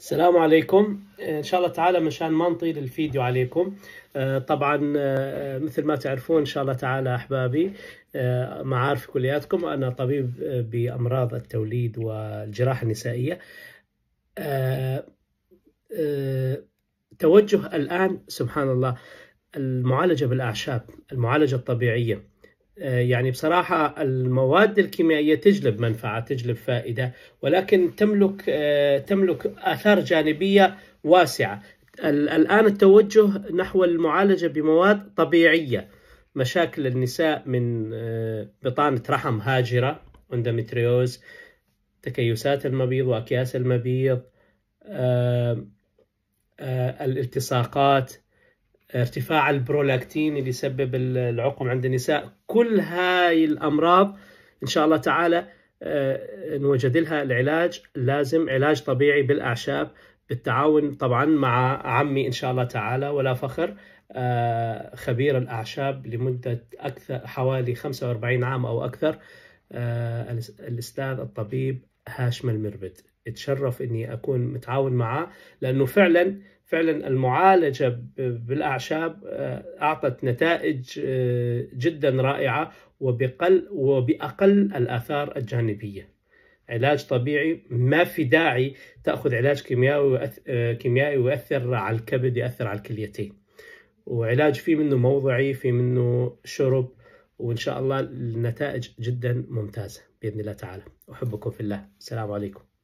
السلام عليكم آه، ان شاء الله تعالى مشان ما نطيل الفيديو عليكم آه، طبعا آه، مثل ما تعرفون ان شاء الله تعالى احبابي معارف كلياتكم انا طبيب بامراض التوليد والجراحه النسائيه توجه الان سبحان الله المعالجه بالاعشاب المعالجه الطبيعيه آه، يعني بصراحة المواد الكيميائية تجلب منفعة تجلب فائدة ولكن تملك آه، تملك آثار جانبية واسعة الآن التوجه نحو المعالجة بمواد طبيعية مشاكل النساء من آه، بطانة رحم هاجرة اندومتريوز تكيسات المبيض وأكياس المبيض الالتصاقات ارتفاع البرولاكتين اللي يسبب العقم عند النساء كل هاي الأمراض إن شاء الله تعالى آه، نوجد لها العلاج لازم علاج طبيعي بالأعشاب بالتعاون طبعا مع عمي إن شاء الله تعالى ولا فخر آه، خبير الأعشاب لمدة أكثر حوالي 45 عام أو أكثر آه، الأستاذ الطبيب هاشم المربد اتشرف اني اكون متعاون معاه لانه فعلا فعلا المعالجه بالاعشاب آه، اعطت نتائج آه، جدا رائعه وبقل وباقل الاثار الجانبيه. علاج طبيعي ما في داعي تاخذ علاج كيميائي آه، كيميائي ويؤثر على الكبد يأثر على الكليتين. وعلاج في منه موضعي في منه شرب وان شاء الله النتائج جدا ممتازه باذن الله تعالى. احبكم في الله، السلام عليكم.